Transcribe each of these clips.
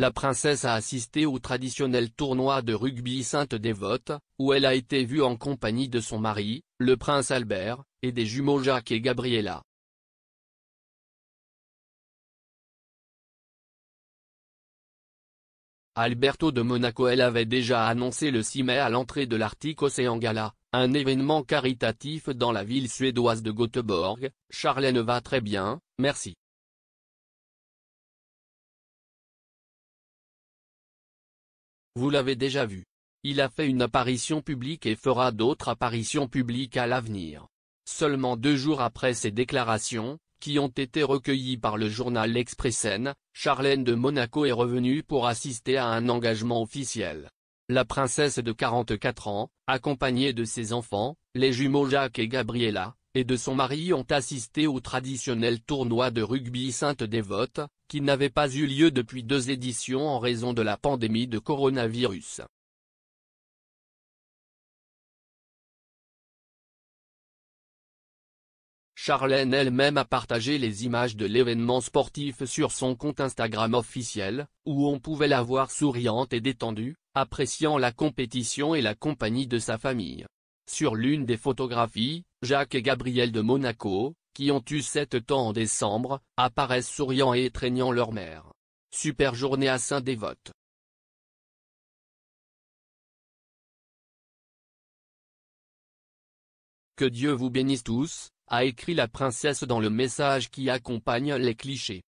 La princesse a assisté au traditionnel tournoi de rugby Sainte-Dévote, où elle a été vue en compagnie de son mari, le prince Albert, et des jumeaux Jacques et Gabriella. Alberto de Monaco elle avait déjà annoncé le 6 mai à l'entrée de l'Arctique Océan Gala, un événement caritatif dans la ville suédoise de Göteborg, Charlène va très bien, merci. Vous l'avez déjà vu. Il a fait une apparition publique et fera d'autres apparitions publiques à l'avenir. Seulement deux jours après ces déclarations, qui ont été recueillies par le journal l'expressen Charlène de Monaco est revenue pour assister à un engagement officiel. La princesse de 44 ans, accompagnée de ses enfants, les jumeaux Jacques et Gabriella, et de son mari ont assisté au traditionnel tournoi de rugby Sainte-Dévote, qui n'avait pas eu lieu depuis deux éditions en raison de la pandémie de coronavirus. Charlène elle-même a partagé les images de l'événement sportif sur son compte Instagram officiel, où on pouvait la voir souriante et détendue, appréciant la compétition et la compagnie de sa famille. Sur l'une des photographies, Jacques et Gabriel de Monaco, qui ont eu sept ans en décembre, apparaissent souriants et étreignant leur mère. Super journée à Saint-Dévote. Que Dieu vous bénisse tous, a écrit la princesse dans le message qui accompagne les clichés.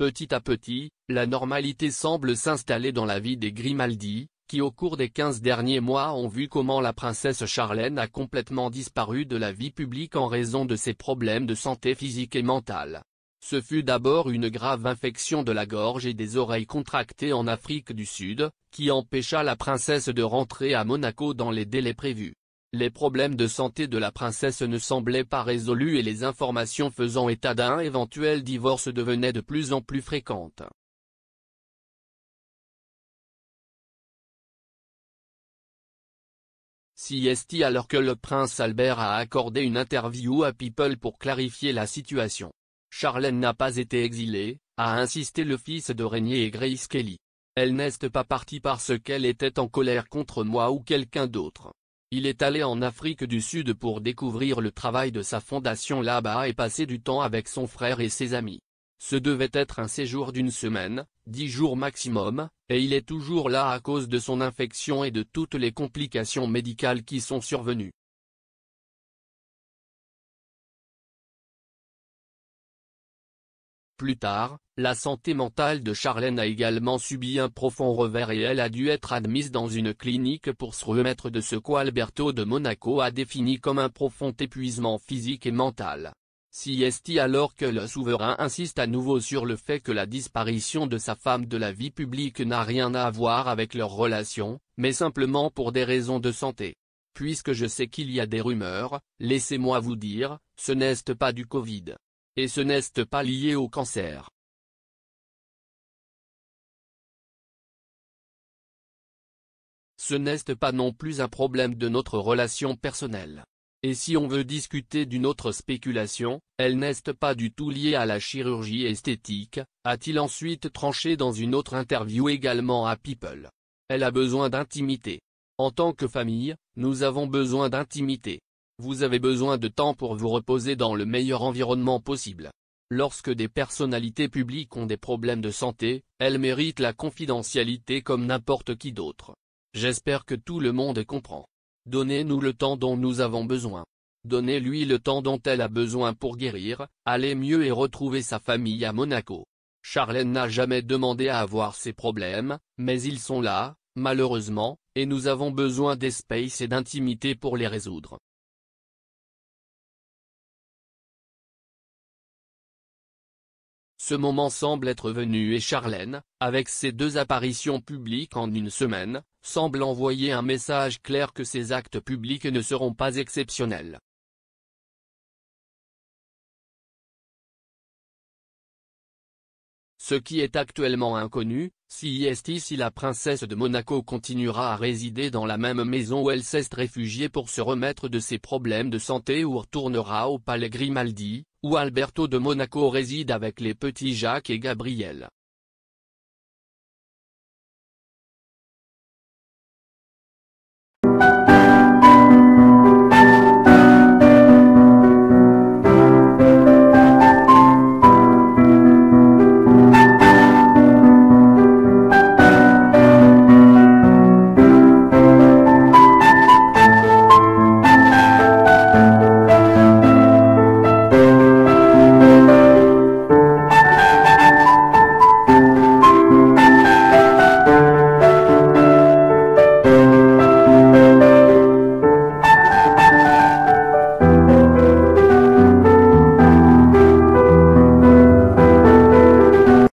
Petit à petit, la normalité semble s'installer dans la vie des Grimaldi, qui au cours des 15 derniers mois ont vu comment la princesse Charlène a complètement disparu de la vie publique en raison de ses problèmes de santé physique et mentale. Ce fut d'abord une grave infection de la gorge et des oreilles contractées en Afrique du Sud, qui empêcha la princesse de rentrer à Monaco dans les délais prévus. Les problèmes de santé de la princesse ne semblaient pas résolus et les informations faisant état d'un éventuel divorce devenaient de plus en plus fréquentes. Siesti alors que le prince Albert a accordé une interview à People pour clarifier la situation. Charlène n'a pas été exilée, a insisté le fils de Régnier et Grace Kelly. Elle n'est pas partie parce qu'elle était en colère contre moi ou quelqu'un d'autre. Il est allé en Afrique du Sud pour découvrir le travail de sa fondation là-bas et passer du temps avec son frère et ses amis. Ce devait être un séjour d'une semaine, dix jours maximum, et il est toujours là à cause de son infection et de toutes les complications médicales qui sont survenues. Plus tard, la santé mentale de Charlène a également subi un profond revers et elle a dû être admise dans une clinique pour se remettre de ce qu'Alberto de Monaco a défini comme un profond épuisement physique et mental. Si est alors que le souverain insiste à nouveau sur le fait que la disparition de sa femme de la vie publique n'a rien à voir avec leur relation, mais simplement pour des raisons de santé. Puisque je sais qu'il y a des rumeurs, laissez-moi vous dire, ce n'est pas du Covid. Et ce n'est pas lié au cancer. Ce n'est pas non plus un problème de notre relation personnelle. Et si on veut discuter d'une autre spéculation, elle n'est pas du tout liée à la chirurgie esthétique, a-t-il ensuite tranché dans une autre interview également à People. Elle a besoin d'intimité. En tant que famille, nous avons besoin d'intimité. Vous avez besoin de temps pour vous reposer dans le meilleur environnement possible. Lorsque des personnalités publiques ont des problèmes de santé, elles méritent la confidentialité comme n'importe qui d'autre. J'espère que tout le monde comprend. Donnez-nous le temps dont nous avons besoin. Donnez-lui le temps dont elle a besoin pour guérir, aller mieux et retrouver sa famille à Monaco. Charlène n'a jamais demandé à avoir ses problèmes, mais ils sont là, malheureusement, et nous avons besoin d'espace et d'intimité pour les résoudre. Ce moment semble être venu et Charlène, avec ses deux apparitions publiques en une semaine, semble envoyer un message clair que ses actes publics ne seront pas exceptionnels. Ce qui est actuellement inconnu, si est si la princesse de Monaco continuera à résider dans la même maison où elle s'est réfugiée pour se remettre de ses problèmes de santé ou retournera au palais Grimaldi, où Alberto de Monaco réside avec les petits Jacques et Gabriel.